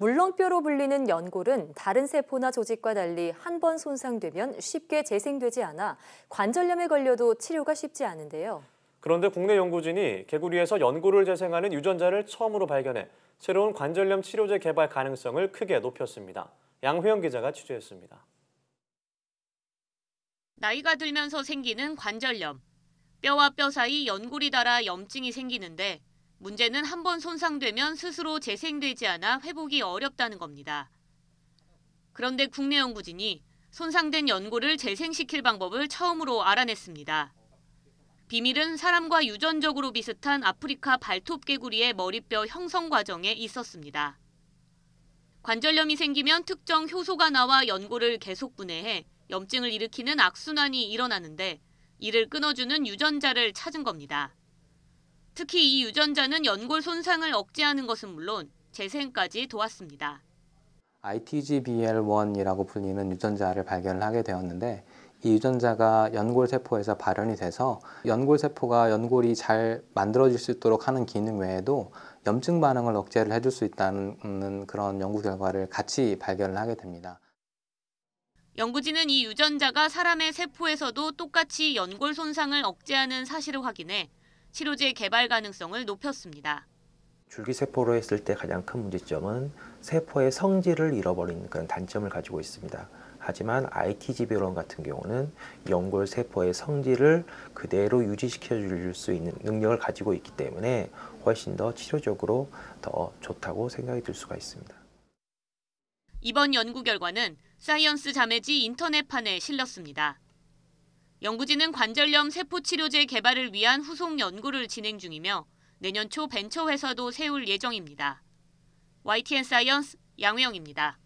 물렁뼈로 불리는 연골은 다른 세포나 조직과 달리 한 번 손상되면 쉽게 재생되지 않아 관절염에 걸려도 치료가 쉽지 않은데요. 그런데 국내 연구진이 개구리에서 연골을 재생하는 유전자를 처음으로 발견해 새로운 관절염 치료제 개발 가능성을 크게 높였습니다. 양회영 기자가 취재했습니다. 나이가 들면서 생기는 관절염. 뼈와 뼈 사이 연골이 닳아 염증이 생기는데 문제는 한 번 손상되면 스스로 재생되지 않아 회복이 어렵다는 겁니다. 그런데 국내 연구진이 손상된 연고를 재생시킬 방법을 처음으로 알아냈습니다. 비밀은 사람과 유전적으로 비슷한 아프리카 발톱개구리의 머리뼈 형성 과정에 있었습니다. 관절염이 생기면 특정 효소가 나와 연고를 계속 분해해 염증을 일으키는 악순환이 일어나는데 이를 끊어주는 유전자를 찾은 겁니다. 특히 이 유전자는 연골 손상을 억제하는 것은 물론 재생까지 도왔습니다. ITGBR1이라고 불리는 유전자를 발견을 하게 되었는데 이 유전자가 연골세포에서 발현이 돼서 연골세포가 연골이 잘 만들어질 수 있도록 하는 기능 외에도 염증 반응을 억제를 해줄 수 있다는 그런 연구 결과를 같이 발견을 하게 됩니다. 연구진은 이 유전자가 사람의 세포에서도 똑같이 연골 손상을 억제하는 사실을 확인해 치료제 개발 가능성을 높였습니다. 줄기세포로 했을 때 가장 큰 문제점은 세포의 성질을 잃어버린 그런 단점을 가지고 있습니다. 하지만 ITG 비론 같은 경우는 연골 세포의 성질을 그대로 유지시켜 줄 수 있는 능력을 가지고 있기 때문에 훨씬 더 치료적으로 더 좋다고 생각이 들 수가 있습니다. 이번 연구 결과는 사이언스 자매지 인터넷판에 실렸습니다. 연구진은 관절염 세포 치료제 개발을 위한 후속 연구를 진행 중이며 내년 초 벤처 회사도 세울 예정입니다. YTN 사이언스 양회영입니다.